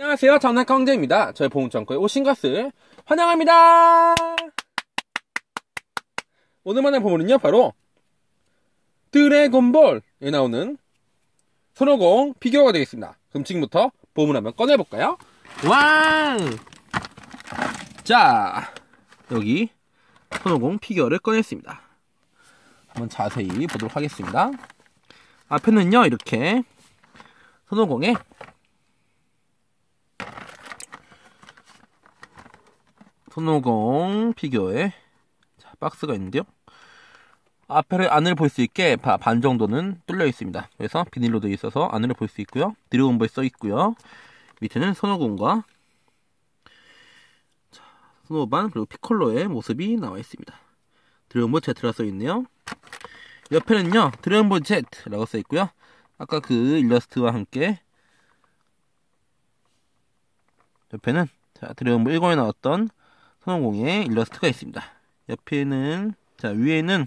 안녕하세요. 장난강 황제입니다. 저희 보험창구에 오신 것을 환영합니다. 오늘만의 보물은요, 바로 드래곤볼에 나오는 손오공 피규어가 되겠습니다. 그럼 지금부터 보물 한번 꺼내볼까요? 왕! 자, 여기 손오공 피규어를 꺼냈습니다. 한번 자세히 보도록 하겠습니다. 앞에는요, 이렇게 손오공의 손오공 피규어에 자, 박스가 있는데요. 앞에 안을 볼 수 있게 반 정도는 뚫려 있습니다. 그래서 비닐로 되어 있어서 안을 볼 수 있고요. 드래곤볼 써 있고요. 밑에는 손오공과 스노반 그리고 피콜로의 모습이 나와 있습니다. 드래곤볼 Z라 써 있네요. 옆에는요 드래곤볼 Z라고 써 있고요. 아까 그 일러스트와 함께 옆에는 자 드래곤볼 1권에 나왔던 소나공의 일러스트가 있습니다. 옆에는 자 위에는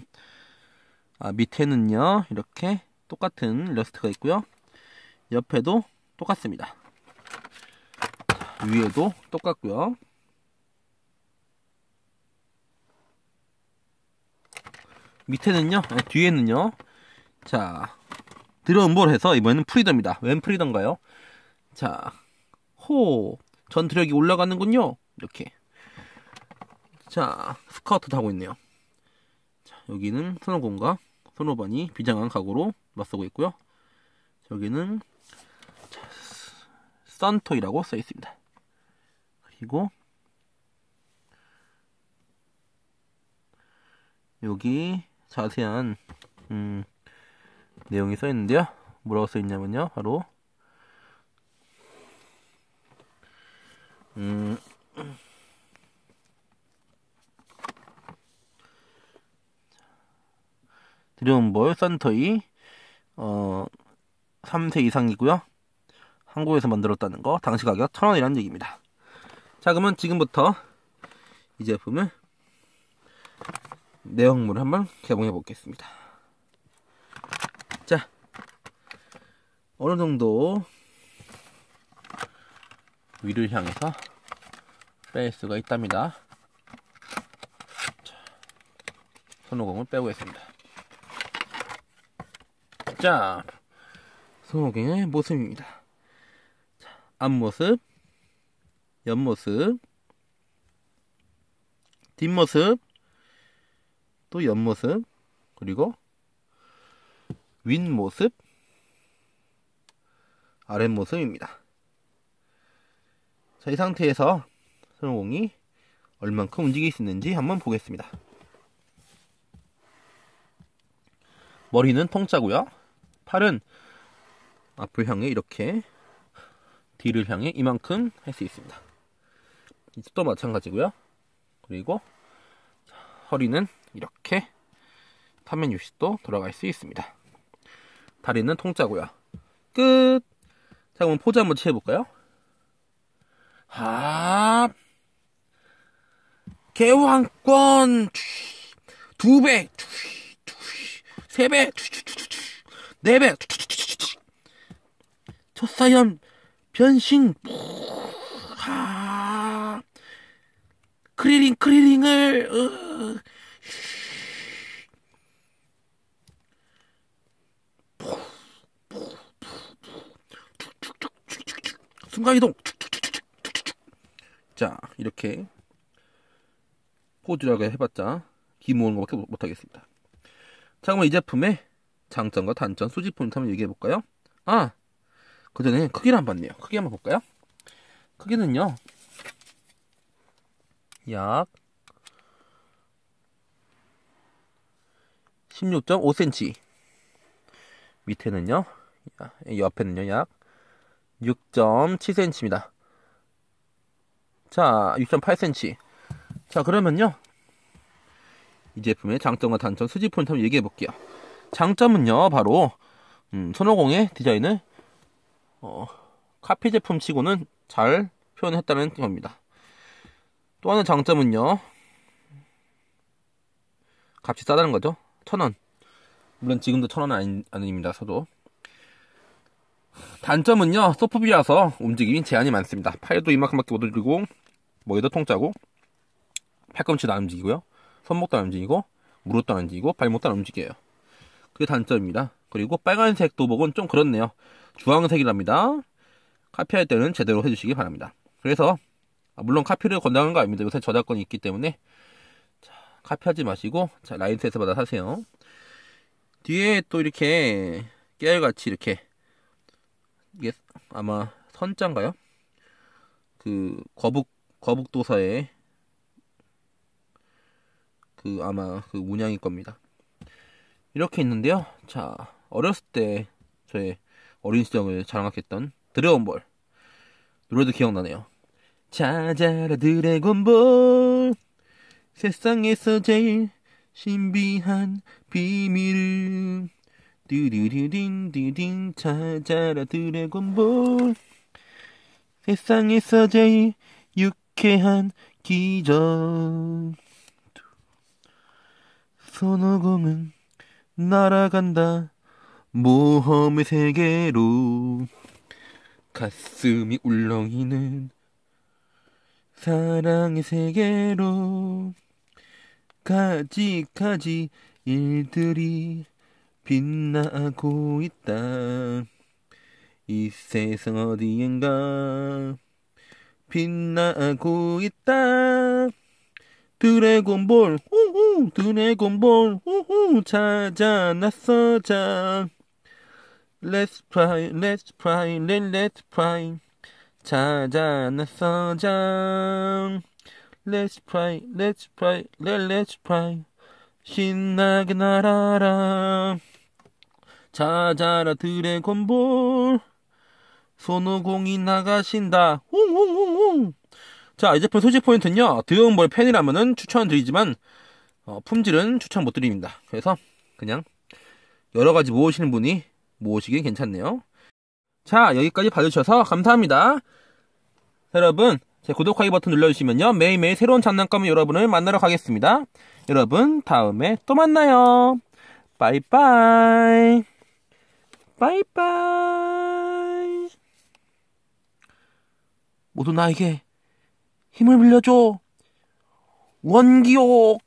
아, 밑에는요 이렇게 똑같은 일러스트가 있고요. 옆에도 똑같습니다. 위에도 똑같고요. 밑에는요, 아, 뒤에는요. 자, 드럼볼 해서 이번에는 프리덤입니다. 웬 프리덤가요? 자, 호, 전투력이 올라가는군요. 이렇게 자, 스카우트 타고 있네요. 자, 여기는 스노곤과 스노반이 비장한 각오로 맞서고 있고요. 여기는 산토이라고 써 있습니다. 그리고 여기 자세한 음, 내용이 써 있는데요. 뭐라고 써 있냐면요. 바로 음, 드림온볼 산터이 어 3세 이상이고요. 한국에서 만들었다는 거 당시 가격 1,000원이라는 얘기입니다. 자 그러면 지금부터 이 제품을 내용물을 한번 개봉해 보겠습니다. 자 어느 정도 위를 향해서 뺄 수가 있답니다. 자, 손오공을 빼고 있습니다. 자, 소목의 모습입니다. 자, 앞모습, 옆모습, 뒷모습, 또 옆모습, 그리고 윗모습, 아랫모습입니다. 자, 이 상태에서 소공이 얼만큼 움직일 수 있는지 한번 보겠습니다. 머리는 통짜고요. 팔은 앞을 향해 이렇게 뒤를 향해 이만큼 할 수 있습니다. 또 마찬가지고요. 그리고 허리는 이렇게 360도 돌아갈 수 있습니다. 다리는 통짜고요. 끝! 자 그럼 포즈 한번 취해볼까요? 하 개왕권 두배 세배 4배 첫사연 변신 아... 크리링 크리링을 으... 순간이동 자 이렇게 포즈라고 해봤자 기모는 것밖에 못하겠습니다 자 그럼 이제품의 장점과 단점, 수집 포인트 한번 얘기해 볼까요? 아, 그 전에 크기를 한번 봤네요. 크기 한번 볼까요? 크기는요, 약 16.5cm. 밑에는요, 옆에는요, 약 6.7cm입니다. 자, 6.8cm. 자, 그러면요. 이 제품의 장점과 단점, 수집 포인트 한번 얘기해 볼게요. 장점은요, 바로 음, 손오공의 디자인을 어, 카피 제품치고는 잘 표현했다는 겁니다. 또 하나 의 장점은요, 값이 싸다는 거죠. 천 원. 물론 지금도 천 원은 아닙니다, 저도. 단점은요, 소프비라서 움직임이 제한이 많습니다. 팔도 이만큼밖에 못움직고 머리도 통짜고, 팔꿈치도 안 움직이고요, 손목도 안 움직이고, 무릎도 안 움직이고, 발목도 안 움직여요. 그게 단점입니다. 그리고 빨간색 도복은 좀 그렇네요. 주황색이랍니다. 카피할 때는 제대로 해주시기 바랍니다. 그래서 아, 물론 카피를 권장한 거 아닙니다. 요새 저작권이 있기 때문에 자, 카피하지 마시고 자, 라인셋에서마다 사세요. 뒤에 또 이렇게 깨알같이 이렇게 이게 아마 선자인가요? 그 거북 거북도사의 그 아마 그 문양일 겁니다. 이렇게 있는데요. 자, 어렸을 때 저의 어린 시절을 자랑했던 드래곤볼. 노래도 기억나네요. 찾아라 드래곤볼. 세상에서 제일 신비한 비밀을. 뚜루루딘 뚜딘 찾아라 드래곤볼. 세상에서 제일 유쾌한 기적. 손오공은 날아간다 모험의 세계로 가슴이 울렁이는 사랑의 세계로 가지 가지 일들이 빛나고 있다 이 세상 어디엔가 빛나고 있다 드래곤볼 우후 드래곤볼 우후 찾아놨어 자 Let's try Let's try Let's try 찾아놨어 자 Let's try Let's try Let's try 신나게 날아라 찾아라 드래곤볼 손오공이 나가신다 웅웅웅웅 자, 이 제품 소식 포인트는요. 드래곤볼 팬이라면은 추천드리지만 어, 품질은 추천 못 드립니다. 그래서 그냥 여러 가지 모으시는 분이 모으시기 괜찮네요. 자, 여기까지 봐주셔서 감사합니다. 여러분, 제 구독하기 버튼 눌러주시면요. 매일매일 새로운 장난감을 여러분을 만나러 가겠습니다. 여러분, 다음에 또 만나요. 빠이빠이. 빠이빠이. 모두 나에게 힘을 빌려줘. 원기옥!